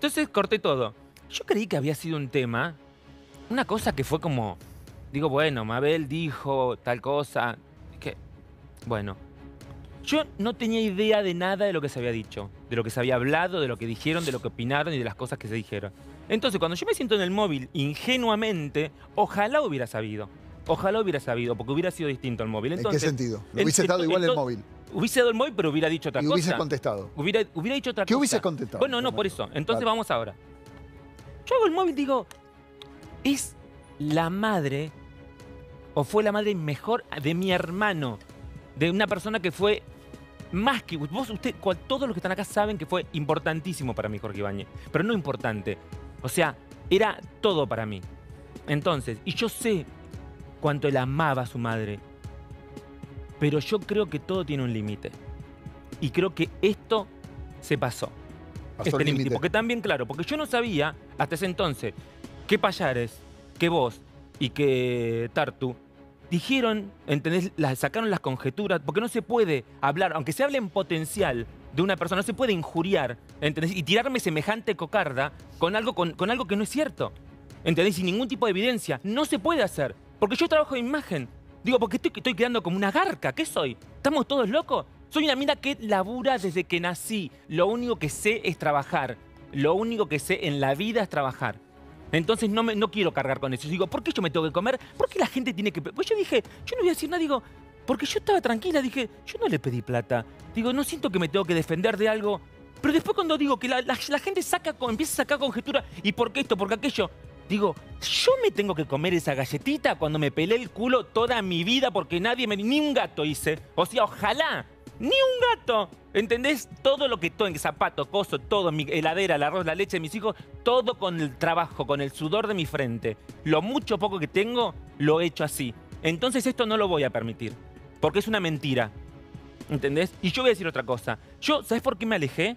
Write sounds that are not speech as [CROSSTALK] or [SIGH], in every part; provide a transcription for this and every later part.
Entonces corté todo. Yo creí que había sido un tema, una cosa que fue como, digo, bueno, Mabel dijo tal cosa, que, bueno, yo no tenía idea de nada de lo que se había dicho, de lo que se había hablado, de lo que dijeron, de lo que opinaron y de las cosas que se dijeron. Entonces, cuando yo me siento en el móvil ingenuamente, ojalá hubiera sabido. Ojalá hubiera sabido, porque hubiera sido distinto el móvil. ¿En qué sentido? ¿Lo hubiese estado igual el móvil? Hubiese dado el móvil, pero hubiera dicho otra y hubiese contestado. Hubiera, hubiera dicho otra cosa. ¿Qué hubiese contestado? Bueno, no, por eso. Entonces vamos ahora. Yo hago el móvil y digo, es la madre, o fue la madre mejor de mi hermano, de una persona que fue más que vos, usted, todos los que están acá saben que fue importantísimo para mí Jorge Ibáñez, pero no importante. O sea, era todo para mí. Entonces, y yo sé cuánto él amaba a su madre pero yo creo que todo tiene un límite. Y creo que esto se pasó. este límite. Porque también, claro, porque yo no sabía hasta ese entonces que Payares, que vos y que Tartu dijeron, ¿entendés? sacaron las conjeturas, porque no se puede hablar, aunque se hable en potencial de una persona, no se puede injuriar, ¿entendés? Y tirarme semejante cocarda con algo, con algo que no es cierto, ¿entendés? Sin ningún tipo de evidencia. No se puede hacer, porque yo trabajo de imagen, Digo, porque estoy, estoy quedando como una garca, ¿qué soy? ¿Estamos todos locos? Soy una mina que labura desde que nací. Lo único que sé es trabajar. Lo único que sé en la vida es trabajar. Entonces no, no quiero cargar con eso. Digo, ¿por qué yo me tengo que comer? ¿Por qué la gente tiene que...? Pues yo dije, yo no voy a decir nada, digo, porque yo estaba tranquila, dije, yo no le pedí plata. Digo, no siento que me tengo que defender de algo. Pero después cuando digo que la, gente saca, empieza a sacar conjetura, ¿y por qué esto? ¿Por qué aquello? Digo, yo me tengo que comer esa galletita cuando me pelé el culo toda mi vida porque nadie me... Ni un gato hice. O sea, ojalá. Ni un gato. ¿Entendés? Todo lo que tengo, zapato, coso, todo, mi heladera, el arroz, la leche de mis hijos, todo con el trabajo, con el sudor de mi frente. Lo mucho poco que tengo, lo he hecho así. Entonces esto no lo voy a permitir. Porque es una mentira. ¿Entendés? Y yo voy a decir otra cosa. Yo, ¿sabes por qué me alejé?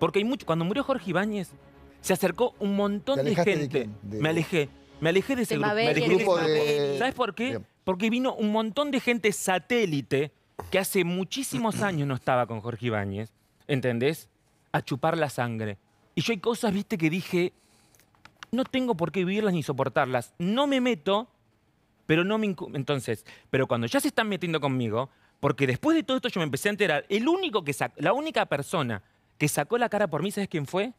Porque hay mucho, cuando murió Jorge Ibáñez, se acercó un montón de gente. Me alejé. Me alejé de ese grupo. ¿Sabes por qué? Porque vino un montón de gente satélite que hace muchísimos años no estaba con Jorge Ibáñez, ¿entendés? A chupar la sangre. Y yo hay cosas, viste, que dije, no tengo por qué vivirlas ni soportarlas. No me meto, pero no me... Entonces, pero cuando ya se están metiendo conmigo, porque después de todo esto yo me empecé a enterar, el único que la única persona que sacó la cara por mí, ¿sabes quién fue?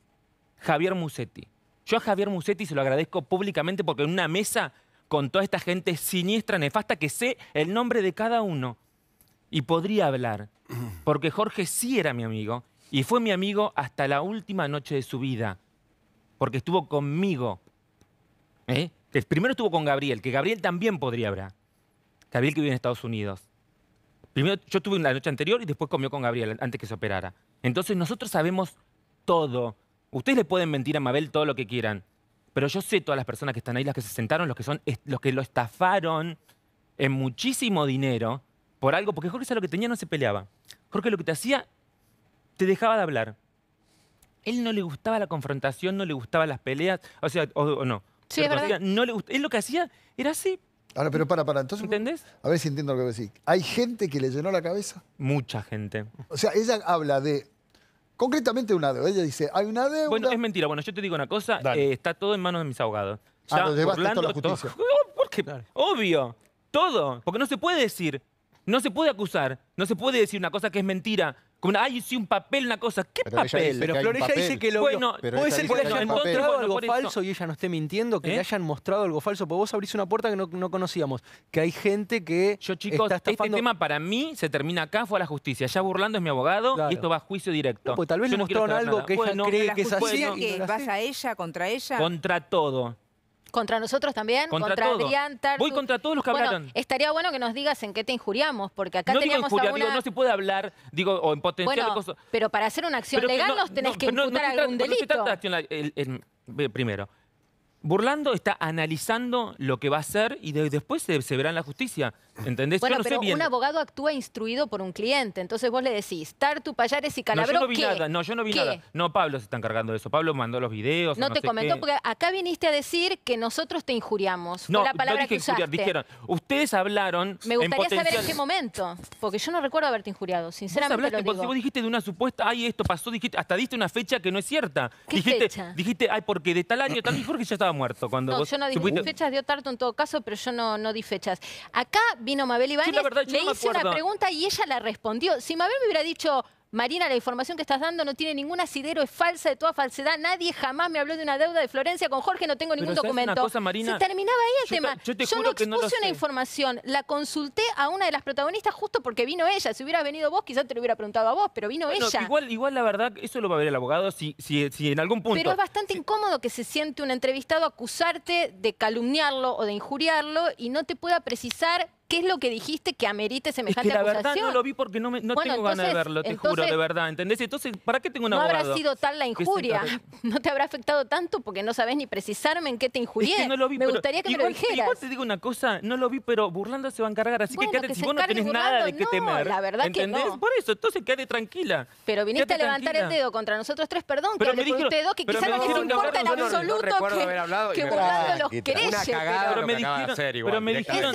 Javier Musetti. Yo a Javier Musetti se lo agradezco públicamente porque en una mesa con toda esta gente siniestra, nefasta, que sé el nombre de cada uno y podría hablar. Porque Jorge sí era mi amigo y fue mi amigo hasta la última noche de su vida. Porque estuvo conmigo. ¿eh? Primero estuvo con Gabriel, que Gabriel también podría hablar. Gabriel que vive en Estados Unidos. Primero yo estuve la noche anterior y después comió con Gabriel antes que se operara. Entonces nosotros sabemos todo. Ustedes le pueden mentir a Mabel todo lo que quieran, pero yo sé todas las personas que están ahí, las que se sentaron, los que, son, los que lo estafaron en muchísimo dinero por algo, porque Jorge lo que tenía no se peleaba. Jorge lo que te hacía, te dejaba de hablar. Él no le gustaba la confrontación, no le gustaban las peleas, o sea, o, no. Sí, es verdad. no le él lo que hacía era así. Ahora, pero para, para, entonces. ¿Entendés? A ver si entiendo lo que decir. ¿Hay gente que le llenó la cabeza? Mucha gente. O sea, ella habla de Concretamente una deuda. Ella dice, hay una deuda. Bueno, es mentira. Bueno, yo te digo una cosa. Eh, está todo en manos de mis abogados. Ah, lo [LAUGHS] oh, ¿Por qué? Obvio. Todo. Porque no se puede decir. No se puede acusar, no se puede decir una cosa que es mentira. Como una, ay, sí, un papel, una cosa. ¿Qué papel? Pero Florella dice que lo Bueno, puede ser que le hayan algo falso y ella no esté mintiendo, que le ¿Eh? hayan mostrado algo falso. Porque vos abrís una puerta que no, no conocíamos. Que hay gente que Yo, chicos, este tema para mí se termina acá, fue a la justicia. Ya burlando es mi abogado y esto va a juicio directo. No, pues tal vez le mostraron algo que ella cree que es así. que vas a ella contra ella. contra todo. Contra nosotros también, contra, contra Voy contra todos los que bueno, Estaría bueno que nos digas en qué te injuriamos, porque acá no no se puede hablar, digo, o en potencial bueno, pero para hacer una acción legal nos tenés que imputar algún delito. Acción, el, primero, Burlando está analizando lo que va a hacer y después se, verá en la justicia. ¿Entendés? Bueno, pero un abogado actúa instruido por un cliente. Entonces vos le decís, Tartu, Payares y Calabro, No, yo no vi nada. No, yo no vi nada. No, Pablo se está encargando de eso. Pablo mandó los videos. No, te comentó porque acá viniste a decir que nosotros te injuriamos. No, la palabra no dije que injuriar, dijeron, ustedes hablaron Me gustaría saber en qué momento, porque yo no recuerdo haberte injuriado, sinceramente lo Vos dijiste de una supuesta, ay, esto pasó, dijiste, hasta diste una fecha que no es cierta. ¿Qué dijiste, fecha? Dijiste, ay, porque de tal año, tal y Jorge ya estaba muerto. Cuando no, yo no di fechas, dio Tarto en todo caso, pero yo no, no di fechas. Acá vino Mabel Ibáñez, le hice una pregunta y ella la respondió. Si Mabel me hubiera dicho, Marina, la información que estás dando no tiene ningún asidero, es falsa de toda falsedad. Nadie jamás me habló de una deuda de Florencia con Jorge, no tengo ningún documento. Una Se terminaba ahí el tema. yo, no expuse una información, la consulté a una de las protagonistas justo porque vino ella. Si hubiera venido vos, quizás te lo hubiera preguntado a vos, pero vino ella. Igual, igual la verdad, eso lo va a ver el abogado si, si, si en algún punto... Pero es bastante incómodo que se siente un entrevistado acusarte de calumniarlo o de injuriarlo y no te pueda precisar ¿Qué es lo que dijiste que amerite semejante es que la verdad no lo vi porque no, me, tengo ganas de verlo, te juro, de verdad, ¿entendés? Entonces, ¿para qué tengo una no No habrá sido tal la injuria, [LAUGHS] no te habrá afectado tanto porque no sabés ni precisarme en qué te injurié. no lo vi, me gustaría que me lo dijeras. Igual te digo una cosa, no lo vi, pero burlando se va a encargar, así que quédate, si vos no tenés nada de qué temer. la verdad que no. Por eso, entonces quédate tranquila. Pero viniste a levantar el dedo contra nosotros tres, perdón, pero que me dijeron, ustedes dos, que quizás no les importa en absoluto que burlando los no, Pero me dijeron, pero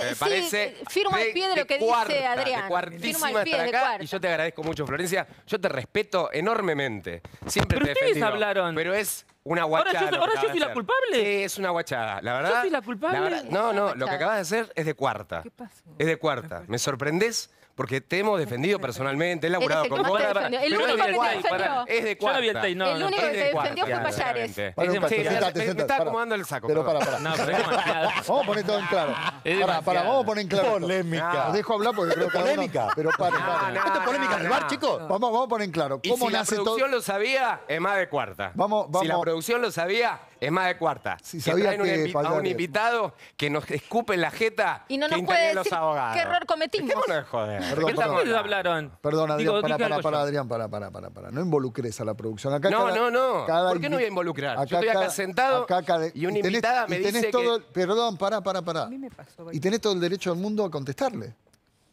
me parece firma el pie de, lo que dice Adrián. De cuartísima pie, acá de cuarta. y yo te agradezco mucho, Florencia. Yo te respeto enormemente. Siempre pero ustedes hablaron. Pero es una guachada. Ahora yo, ahora la culpable. Sí, es una guachada. La verdad. Yo soy la culpable. no, no, lo que acabas de hacer es de cuarta. ¿Qué pasó? Es de cuarta. ¿Me sorprendés? porque te hemos defendido personalmente, he laburado con vos. El único que te defendió. Es de cuarta. el único que te defendió fue Payares. me, está acomodando el saco. Pero para, para. No, vamos a poner todo en claro. Para, para, vamos a poner en claro. Polémica. dejo hablar porque creo que polémica. Pero para, para. ¿Esto es polémica del chicos? Vamos, a poner en claro. Si la producción lo sabía, es más de cuarta. Si la producción lo sabía, es más de cuarta. Si que sabía traen a un invitado que nos escupe la jeta Y no nos puede decir abogados. qué error cometimos. No es joder. Perdón, ¿Qué estamos- perdón. hablaron? Perdón, Adrián, Digo, para, para, Adrián, para, para, para, para. No involucres a la producción. Acá No, no, no. ¿Por qué no voy a involucrar? Yo estoy acá sentado y una invitada me y dice que- Perdón, para, para, para. A mí me pasó. Y tenés todo el derecho del mundo a contestarle.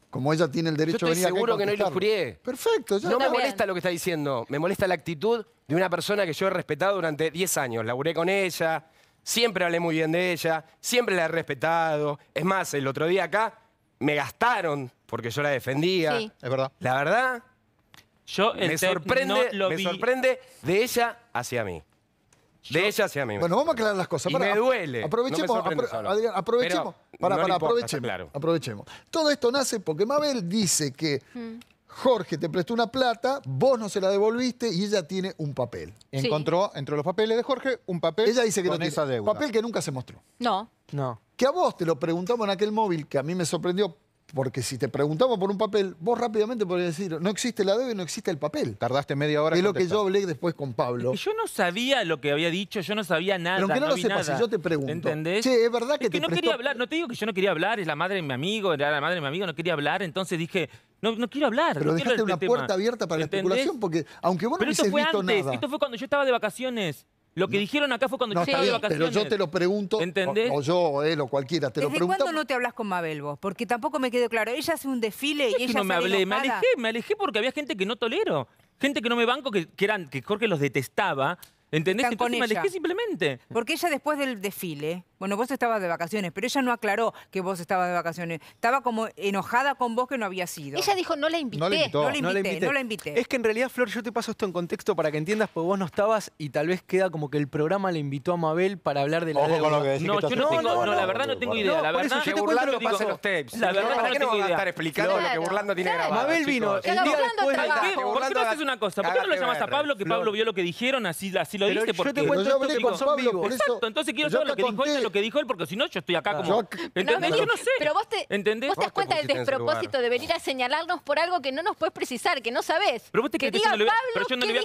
Como ella tiene el derecho Yo a venir seguro que no Perfecto, ya. No me molesta lo que está diciendo. Me molesta la actitud de una persona que yo he respetado durante 10 años. Laburé con ella, siempre hablé muy bien de ella, siempre la he respetado. Es más, el otro día acá me gastaron porque yo la defendía. Sí. Es verdad. La verdad, Yo me, lo me sorprende de ella hacia mí de ella sea mi Bueno, vamos a aclarar las cosas. Y me duele. Aprovechemos, aprovechemos. para, aprovechemos, aprovechemos. Todo esto nace porque Mabel dice que Jorge te prestó una plata, vos no se la devolviste y ella tiene un papel. Encontró entre los papeles de Jorge un papel Ella dice que tiene esa deuda. papel que nunca se mostró. No. No. Que a vos te lo preguntamos en aquel móvil, que a mí me sorprendió porque si te preguntamos por un papel, vos rápidamente podrías decir, no existe la deuda y no existe el papel. Tardaste media hora. Es lo que yo hablé después con Pablo. Yo no sabía lo que había dicho, yo no sabía nada. Pero aunque no, lo sepas, si yo te pregunto. ¿Entendés? Sí, es verdad que es que no quería hablar, no te digo que yo no quería hablar, es la madre de mi amigo, era la madre de mi amigo, no quería hablar, entonces dije, no, no quiero hablar. Pero dejaste una puerta abierta para la especulación, porque aunque vos no Pero esto fue antes, esto fue cuando yo estaba de vacaciones. Lo que dijeron acá fue cuando yo estaba de vacaciones. Pero yo te lo pregunto, ¿Entendés? O, yo, o él, o cualquiera, te lo pregunto. cuándo no te hablas con Mabel vos? Porque tampoco me quedó claro. Ella hace un desfile y ella no me hablé, me alejé, me alejé porque había gente que no tolero. Gente que no me banco, que, que eran, que Jorge los detestaba. ¿Entendés? Entonces me alejé simplemente. Porque ella después del desfile bueno, vos estabas de vacaciones, pero ella no aclaró que vos estabas de vacaciones. Estaba como enojada con vos que no había sido. Ella dijo, no la invité. No la, invité, no la invité, Es que en realidad, Flor, yo te paso esto en contexto para que entiendas, porque vos no estabas y tal vez queda como que el programa le invitó a Mabel para hablar de la Ojo Con lo que decís no, yo no, no, la verdad no tengo idea. La verdad, yo te cuento lo pasa los tapes. La verdad, ¿para qué no van a estar explicando lo que Burlando tiene grabado? Mabel vino el día después ¿Por qué no haces una cosa? ¿Por qué no lo llamas a Pablo? Que Pablo vio lo que dijeron, así lo diste. Yo te cuento con Pablo, Exacto, entonces quiero saber lo que dijo ella que dijo él, porque si no, yo estoy acá como. Yo, No, sé. Pero vos te, das cuenta del despropósito de venir a señalarnos por algo que no nos puedes precisar, que no sabés. Pero que diga Pablo, Que no le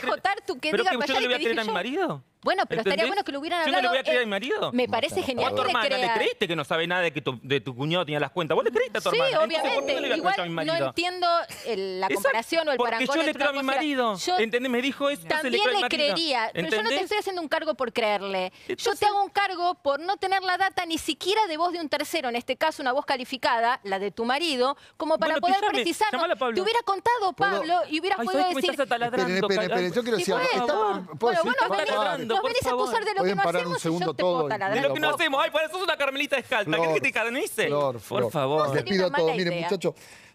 voy a mi marido? Bueno, pero estaría bueno que lo hubieran hablado. ¿Yo no le voy a creer a mi marido? Me parece genial. ¿Vos a tu hermana le creíste que no sabe nada de que tu, de tu cuñado tenía las cuentas? ¿Vos le creíste a tu sí, Sí, obviamente. No no entiendo la comparación o el parangón. Porque yo le creo a mi marido. ¿Entendés? Me dijo esto, También le, le creería. Pero yo no te estoy haciendo un cargo por creerle. yo te hago un cargo por no tener la data ni siquiera de voz de un tercero, en este caso una voz calificada, la de tu marido, como para poder precisar. Te hubiera contado, Pablo, y hubieras podido decir... Yo quiero decir... Bueno, no me venís a acusar de lo que no hacemos segundo y yo te puedo taladrar. De lo que no hacemos. Ay, por eso es una carmelita descalza. ¿Querés que te carnice? Por favor. Les pido a todos. Mire, Miren, muchachos,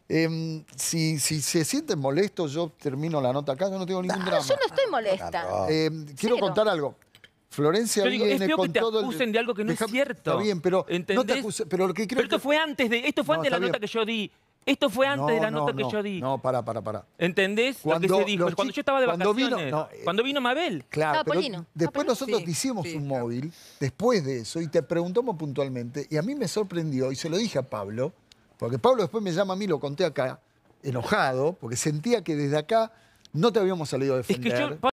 em, si, se sienten molestos, yo termino la nota acá, yo no tengo ningún ah, drama. Yo no estoy molesta. Ah, em, quiero contar algo. Florencia Yo digo, es peor que te acusen de algo que no es cierto. Está bien, pero no te acusen, pero lo que creo Pero esto fue antes de. Esto fue antes de la nota que yo di. Esto fue antes de la nota que yo di. No, para, para, para. ¿Entendés cuando, lo que se dijo? Cuando yo estaba de cuando Vino, eh, cuando vino Mabel. Claro, ah, ah, después nosotros te hicimos un móvil, después de eso, y te preguntamos puntualmente, y a mí me sorprendió, y se lo dije a Pablo, porque Pablo después me llama a mí, lo conté acá, enojado, porque sentía que desde acá no te habíamos salido a defender.